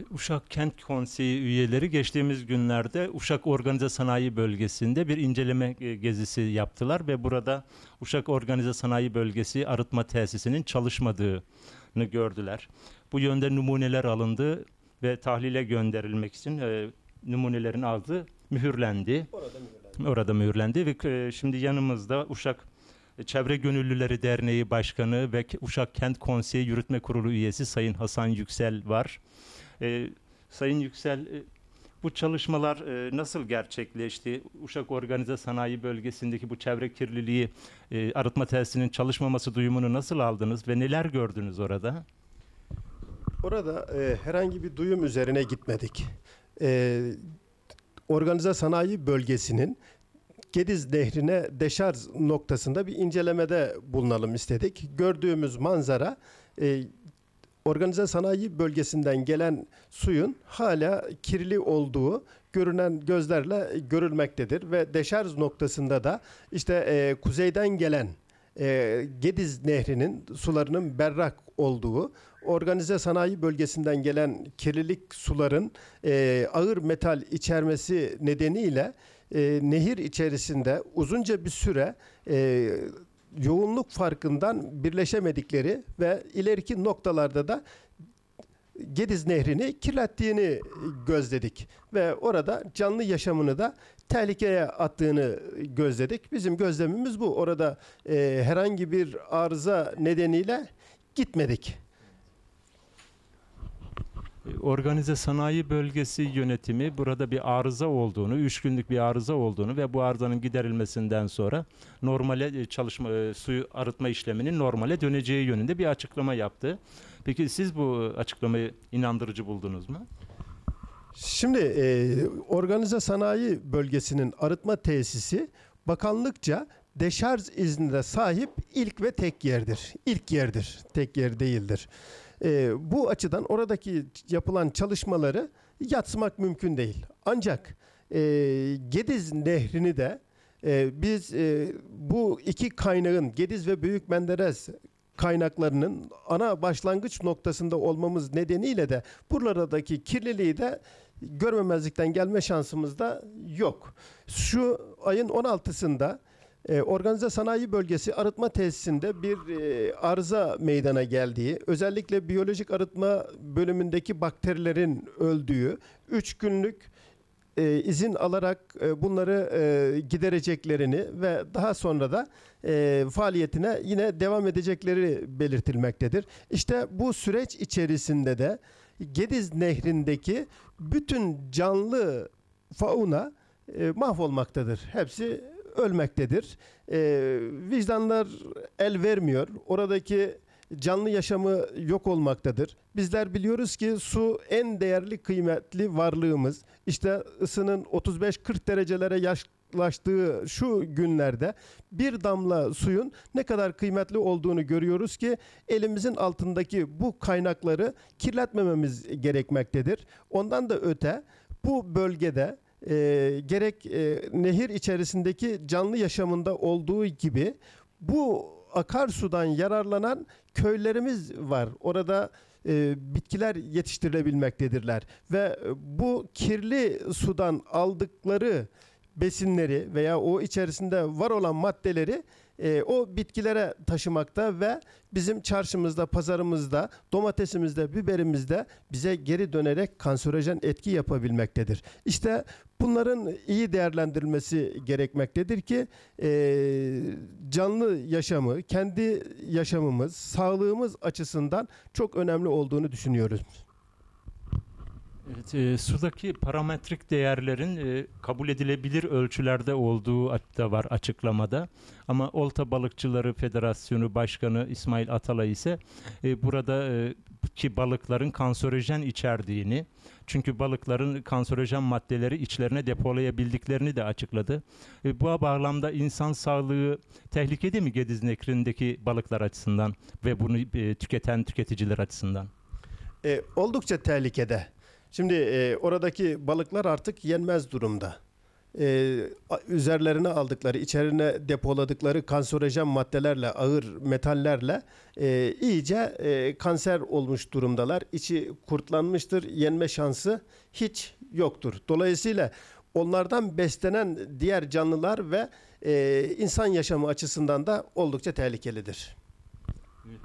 Ee, Uşak Kent Konseyi üyeleri geçtiğimiz günlerde Uşak Organize Sanayi Bölgesi'nde bir inceleme e, gezisi yaptılar ve burada Uşak Organize Sanayi Bölgesi arıtma tesisinin çalışmadığını gördüler. Bu yönde numuneler alındı ve tahlile gönderilmek için e, numunelerin aldığı mühürlendi. Orada mühürlendi. Orada mühürlendi ve e, şimdi yanımızda Uşak Çevre Gönüllüleri Derneği Başkanı ve Uşak Kent Konseyi Yürütme Kurulu üyesi Sayın Hasan Yüksel var. E, Sayın Yüksel, e, bu çalışmalar e, nasıl gerçekleşti? Uşak Organize Sanayi Bölgesi'ndeki bu çevre kirliliği e, arıtma tesisinin çalışmaması duyumunu nasıl aldınız ve neler gördünüz orada? Orada e, herhangi bir duyum üzerine gitmedik. E, organize sanayi bölgesinin Gediz Nehri'ne deşarj noktasında bir incelemede bulunalım istedik. Gördüğümüz manzara e, organize sanayi bölgesinden gelen suyun hala kirli olduğu görünen gözlerle görülmektedir ve deşarj noktasında da işte e, kuzeyden gelen e, Gediz Nehri'nin sularının berrak olduğu, organize sanayi bölgesinden gelen kirlilik suların e, ağır metal içermesi nedeniyle e, nehir içerisinde uzunca bir süre e, yoğun yoğunluk farkından birleşemedikleri ve ileriki noktalarda da Gediz Nehri'ni kirlettiğini gözledik ve orada canlı yaşamını da tehlikeye attığını gözledik. Bizim gözlemimiz bu. Orada e, herhangi bir arıza nedeniyle gitmedik. Ee, organize sanayi bölgesi yönetimi burada bir arıza olduğunu, üç günlük bir arıza olduğunu ve bu arızanın giderilmesinden sonra normale e, çalışma e, suyu arıtma işleminin normale döneceği yönünde bir açıklama yaptı. Peki siz bu açıklamayı inandırıcı buldunuz mu? Şimdi e, organize sanayi bölgesinin arıtma tesisi bakanlıkça deşarj iznine sahip ilk ve tek yerdir. İlk yerdir, tek yer değildir. E, bu açıdan oradaki yapılan çalışmaları yatsımak mümkün değil. Ancak e, Gediz Nehri'ni de e, biz e, bu iki kaynağın Gediz ve Büyük Menderes kaynaklarının ana başlangıç noktasında olmamız nedeniyle de buralardaki kirliliği de görmemezlikten gelme şansımız da yok. Şu ayın 16'sında ee, organize sanayi bölgesi arıtma tesisinde bir e, arıza meydana geldiği, özellikle biyolojik arıtma bölümündeki bakterilerin öldüğü, 3 günlük e, izin alarak e, bunları e, gidereceklerini ve daha sonra da e, faaliyetine yine devam edecekleri belirtilmektedir. İşte bu süreç içerisinde de Gediz Nehri'ndeki bütün canlı fauna mahvolmaktadır. Hepsi ölmektedir. E, vicdanlar el vermiyor. Oradaki canlı yaşamı yok olmaktadır. Bizler biliyoruz ki su en değerli kıymetli varlığımız. İşte ısının 35-40 derecelere yaklaştığı şu günlerde bir damla suyun ne kadar kıymetli olduğunu görüyoruz ki elimizin altındaki bu kaynakları kirletmememiz gerekmektedir. Ondan da öte bu bölgede e, gerek e, nehir içerisindeki canlı yaşamında olduğu gibi bu akarsudan yararlanan köylerimiz var. Orada e, bitkiler yetiştirilebilmektedirler ve bu kirli sudan aldıkları besinleri veya o içerisinde var olan maddeleri e, o bitkilere taşımakta ve bizim çarşımızda, pazarımızda, domatesimizde, biberimizde bize geri dönerek kanserojen etki yapabilmektedir. İşte bunların iyi değerlendirilmesi gerekmektedir ki e, canlı yaşamı, kendi yaşamımız, sağlığımız açısından çok önemli olduğunu düşünüyoruz. Evet, e, sudaki parametrik değerlerin e, kabul edilebilir ölçülerde olduğu da var açıklamada. Ama Olta Balıkçıları Federasyonu Başkanı İsmail Atalay ise e, burada e, ki balıkların kanserojen içerdiğini, çünkü balıkların kanserojen maddeleri içlerine depolayabildiklerini de açıkladı. E, bu bağlamda insan sağlığı tehlikede mi Gediz Nekri'ndeki balıklar açısından ve bunu e, tüketen tüketiciler açısından? E, oldukça tehlikede. Şimdi e, oradaki balıklar artık yenmez durumda. E, üzerlerine aldıkları, içerine depoladıkları kanserojen maddelerle, ağır metallerle e, iyice e, kanser olmuş durumdalar. İçi kurtlanmıştır, yenme şansı hiç yoktur. Dolayısıyla onlardan beslenen diğer canlılar ve e, insan yaşamı açısından da oldukça tehlikelidir. Evet.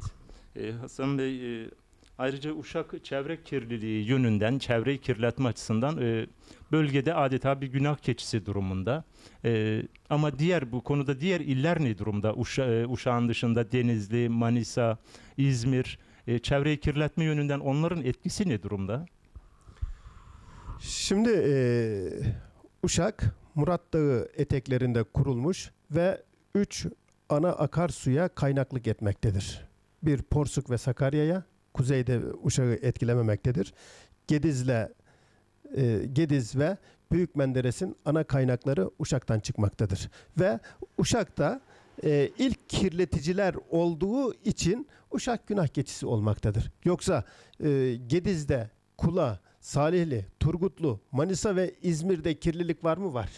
Ee, Hasan Bey e, Ayrıca Uşak çevre kirliliği yönünden, çevreyi kirletme açısından e, bölgede adeta bir günah keçisi durumunda. E, ama diğer bu konuda diğer iller ne durumda? Uşa, e, Uşak'ın dışında Denizli, Manisa, İzmir, e, çevreyi kirletme yönünden onların etkisi ne durumda? Şimdi e, Uşak, Murat Dağı eteklerinde kurulmuş ve 3 ana akarsuya kaynaklık etmektedir. Bir Porsuk ve Sakarya'ya, kuzeyde Uşak'ı etkilememektedir. Gediz'le e, Gediz ve Büyük Menderes'in ana kaynakları Uşak'tan çıkmaktadır. Ve Uşak'ta e, ilk kirleticiler olduğu için Uşak günah geçisi olmaktadır. Yoksa e, Gediz'de Kula, Salihli, Turgutlu, Manisa ve İzmir'de kirlilik var mı? Var.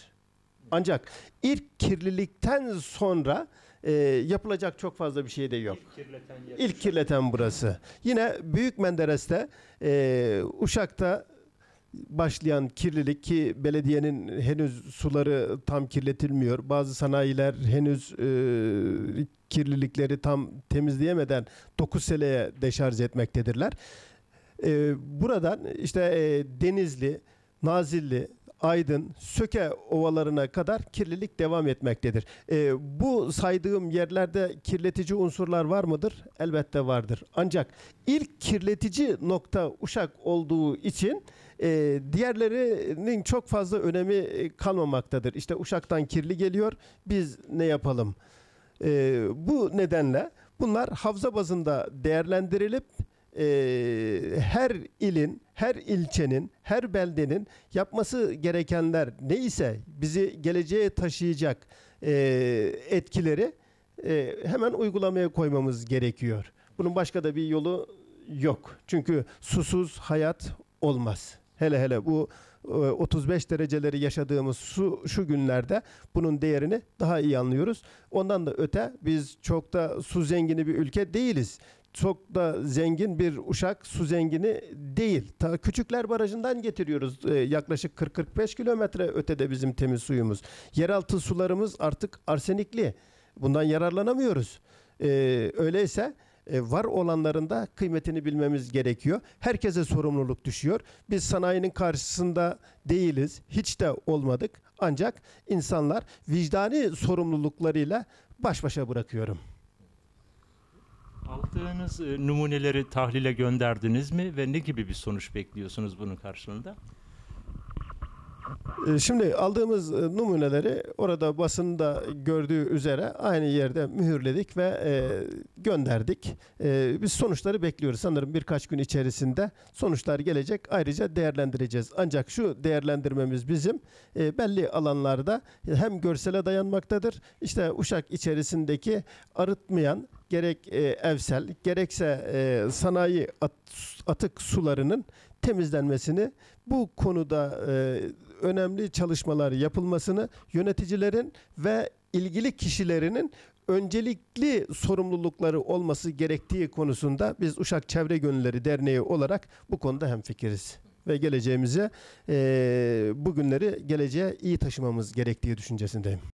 Ancak ilk kirlilikten sonra e, yapılacak çok fazla bir şey de yok. İlk kirleten, İlk kirleten burası. Yine Büyük Menderes'te e, Uşak'ta başlayan kirlilik ki belediyenin henüz suları tam kirletilmiyor. Bazı sanayiler henüz e, kirlilikleri tam temizleyemeden 9 seleye deşarj etmektedirler. E, buradan işte e, Denizli, Nazilli, Aydın, Söke ovalarına kadar kirlilik devam etmektedir. E, bu saydığım yerlerde kirletici unsurlar var mıdır? Elbette vardır. Ancak ilk kirletici nokta Uşak olduğu için e, diğerlerinin çok fazla önemi e, kalmamaktadır. İşte Uşak'tan kirli geliyor, biz ne yapalım? E, bu nedenle bunlar havza bazında değerlendirilip e, her ilin, her ilçenin, her beldenin yapması gerekenler neyse bizi geleceğe taşıyacak e, etkileri e, hemen uygulamaya koymamız gerekiyor. Bunun başka da bir yolu yok. Çünkü susuz hayat olmaz. Hele hele bu 35 dereceleri yaşadığımız su, şu günlerde bunun değerini daha iyi anlıyoruz. Ondan da öte biz çok da su zengini bir ülke değiliz çok da zengin bir Uşak su zengini değil. Ta Küçükler Barajı'ndan getiriyoruz e, yaklaşık 40-45 kilometre ötede bizim temiz suyumuz. Yeraltı sularımız artık arsenikli. Bundan yararlanamıyoruz. E, öyleyse e, var olanların da kıymetini bilmemiz gerekiyor. Herkese sorumluluk düşüyor. Biz sanayinin karşısında değiliz. Hiç de olmadık. Ancak insanlar vicdani sorumluluklarıyla baş başa bırakıyorum. Aldığınız e, numuneleri tahlile gönderdiniz mi ve ne gibi bir sonuç bekliyorsunuz bunun karşılığında? E, şimdi aldığımız e, numuneleri orada basında gördüğü üzere aynı yerde mühürledik ve e, gönderdik. Biz sonuçları bekliyoruz. Sanırım birkaç gün içerisinde sonuçlar gelecek. Ayrıca değerlendireceğiz. Ancak şu değerlendirmemiz bizim belli alanlarda hem görsele dayanmaktadır. İşte uşak içerisindeki arıtmayan gerek e, evsel gerekse e, sanayi at, atık sularının temizlenmesini bu konuda e, önemli çalışmalar yapılmasını yöneticilerin ve ilgili kişilerinin öncelikli sorumlulukları olması gerektiği konusunda biz Uşak Çevre Gönülleri Derneği olarak bu konuda hemfikiriz. Ve geleceğimize e, bugünleri geleceğe iyi taşımamız gerektiği düşüncesindeyim.